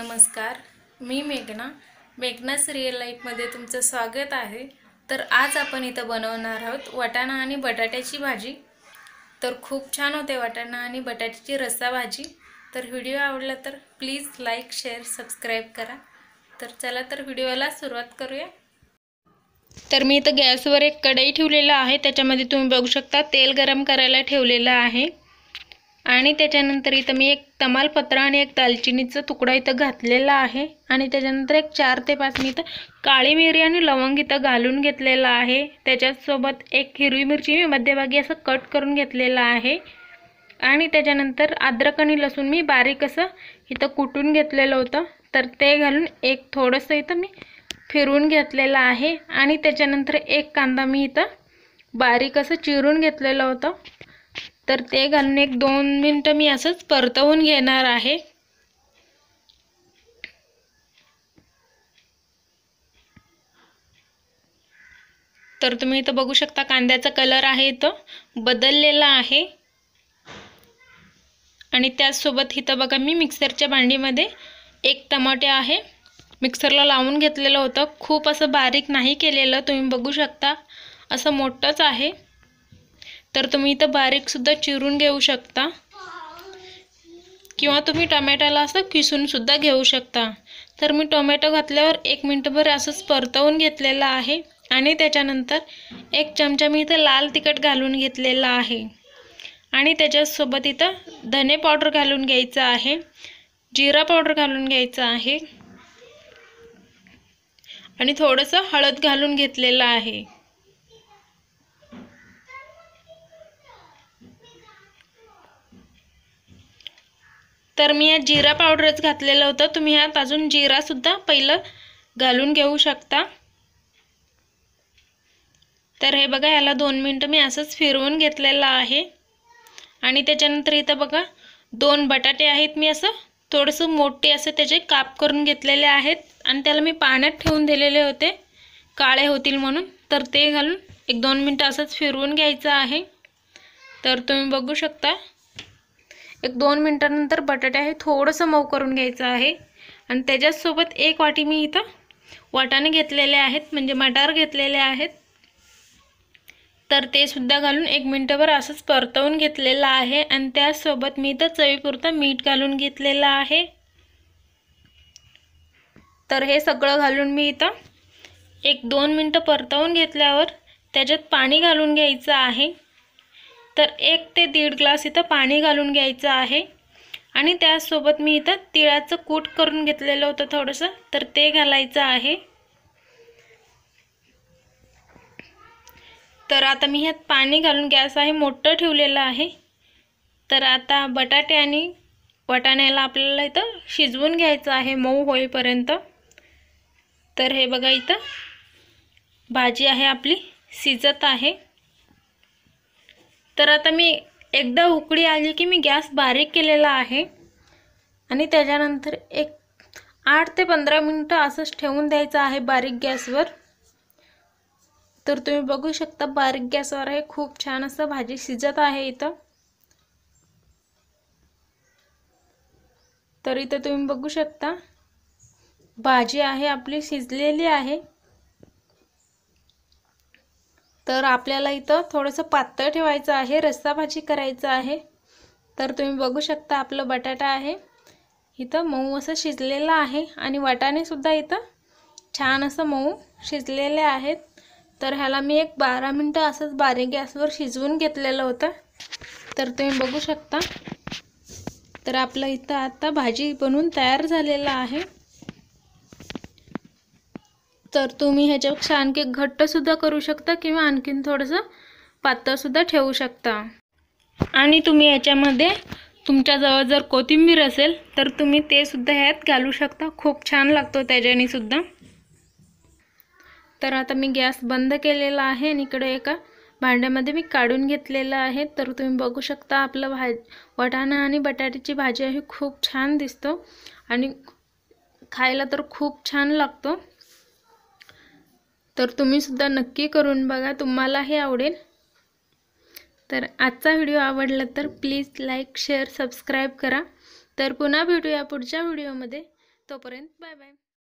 नमस्कार मी मेघना मेघनास रिअल लाईफमध्ये तुमचं स्वागत आहे तर आज आपण इथं बनवणार आहोत वाटाणा आणि बटाट्याची भाजी तर खूप छान होते वाटाणा आणि बटाट्याची रस्सा भाजी तर व्हिडिओ आवडला तर प्लीज लाईक शेअर सबस्क्राईब करा तर चला तर व्हिडिओला सुरुवात करूया तर मी इथं गॅसवर एक कढई ठेवलेला आहे त्याच्यामध्ये तुम्ही बघू शकता तेल गरम करायला ठेवलेलं आहे आणि त्याच्यानंतर इथं मी एक तमालपत्र आणि एक दालचिनीचा तुकडा इथं घातलेला आहे आणि त्याच्यानंतर एक चार ते पाच मी इथं काळी मिरी आणि लवंग इथं घालून घेतलेला आहे त्याच्यासोबत एक हिरवी मिरची मी मध्यभागी असं कट करून घेतलेला आहे आणि त्याच्यानंतर अद्रक आणि लसूण मी बारीक असं इथं कुटून घेतलेलं होतं तर ते घालून एक थोडंसं इथं मी फिरून घेतलेलं आहे आणि त्याच्यानंतर एक कांदा मी इथं बारीक असं चिरून घेतलेलं होतं तर ते घालून एक दोन मिनटं मी असंच परतवून घेणार आहे तर तुम्ही इथं बघू शकता कांद्याचा कलर आहे इथं बदललेला आहे आणि त्याचसोबत इथं बघा मी मिक्सरच्या भांडीमध्ये एक टमाटे आहे मिक्सरला लावून घेतलेलं होतं खूप असं बारीक नाही केलेलं तुम्ही बघू शकता असं मोठंच आहे तर तुम्ही इथं बारीकसुद्धा चिरून घेऊ शकता किंवा तुम्ही टोमॅटोला असं किसूनसुद्धा घेऊ शकता तर मी टोमॅटो घातल्यावर एक मिनटभर असंच परतवून घेतलेलं आहे आणि त्याच्यानंतर एक चमचा मी इथं लाल तिखट घालून घेतलेला आहे आणि त्याच्यासोबत इथं धने पावडर घालून घ्यायचं आहे जिरा पावडर घालून घ्यायचं आहे आणि थोडंसं हळद घालून घेतलेलं आहे तर मी यात जिरा पावडरच घातलेलं होतं तुम्ही यात अजून जिरासुद्धा पहिलं घालून घेऊ शकता तर हे बघा याला दोन मिनटं मी असंच फिरवून घेतलेलं आहे आणि त्याच्यानंतर इथं बघा दोन बटाटे आहेत मी असं थोडंसं मोठे असं त्याचे काप करून घेतलेले आहेत आणि त्याला मी पाण्यात ठेवून दिलेले होते काळे होतील म्हणून तर ते घालून एक दोन मिनटं असंच फिरवून घ्यायचं आहे तर तुम्ही बघू शकता एक दोन मिनटानंतर बटाटे हे थोडंसं मऊ करून घ्यायचं आहे आणि त्याच्यासोबत एक वाटी मी इथं वाटाणे घेतलेले आहेत म्हणजे मटार घेतलेले आहेत तर ते सुद्धा घालून एक मिनटंभर असंच परतवून घेतलेलं आहे आणि त्यासोबत मी इथं चवीपुरतं मीठ घालून घेतलेलं आहे तर हे सगळं घालून मी इथं एक दोन मिनटं परतवून घेतल्यावर त्याच्यात पाणी घालून घ्यायचं आहे तर एक ते दीड ग्लास इथं पाणी घालून घ्यायचं आहे आणि त्यासोबत मी इथं तिळाचं कूट करून घेतलेलं होतं थोडंसं तर ते घालायचं आहे तर आता मी ह्यात पाणी घालून गॅस आहे मोठं ठेवलेलं आहे तर आता बटाटे आणि वटाण्याला आपल्याला इथं शिजवून घ्यायचं आहे मऊ होईपर्यंत तर हे बघा इथं भाजी आहे आपली शिजत आहे तर आता मी एकदा उकळी आली की मी गॅस बारीक केलेला आहे आणि त्याच्यानंतर एक आठ ते पंधरा मिनटं असंच ठेवून द्यायचं आहे बारीक गॅसवर तर तुम्ही बघू शकता बारीक गॅसवर हे खूप छान असं भाजी शिजत आहे इथं तर इथं तुम्ही बघू शकता भाजी आहे आपली शिजलेली आहे तर आपल्याला इथं थोडंसं पातळ ठेवायचं आहे रस्सा भाजी करायचं आहे तर तुम्ही बघू शकता आपलं बटाटा आहे इथं मऊ असं शिजलेलं आहे आणि वाटाणेसुद्धा इथं छान असं मऊ शिजलेले आहेत तर ह्याला मी एक बारा मिनटं असंच बारीक गॅसवर शिजवून घेतलेलं होतं तर तुम्ही बघू शकता तर आपलं इथं आता भाजी बनवून तयार झालेलं आहे तर तुम्ही ह्याच्यापेक्षा आणखी घट्टसुद्धा करू शकता किंवा आणखीन थोडंसं पातळसुद्धा ठेवू शकता आणि तुम्ही याच्यामध्ये तुमच्याजवळ जर कोथिंबीर असेल तर तुम्ही ते सुद्धा ह्यात घालू शकता खूप छान लागतो त्याच्याने सुद्धा तर आता मी गॅस बंद केलेला आहे आणि इकडे एका भांड्यामध्ये मी काढून घेतलेलं आहे तर तुम्ही बघू शकता आपलं भा वटाणा आणि बटाट्याची भाजी आहे खूप छान दिसतो आणि खायला तर खूप छान लागतो तर तुम्ही सुद्धा नक्की करून बघा तुम्हाला हे आवडेल तर आजचा व्हिडिओ आवडला तर प्लीज लाईक शेअर सबस्क्राईब करा तर पुन्हा भेटूया पुढच्या व्हिडिओमध्ये तोपर्यंत बाय बाय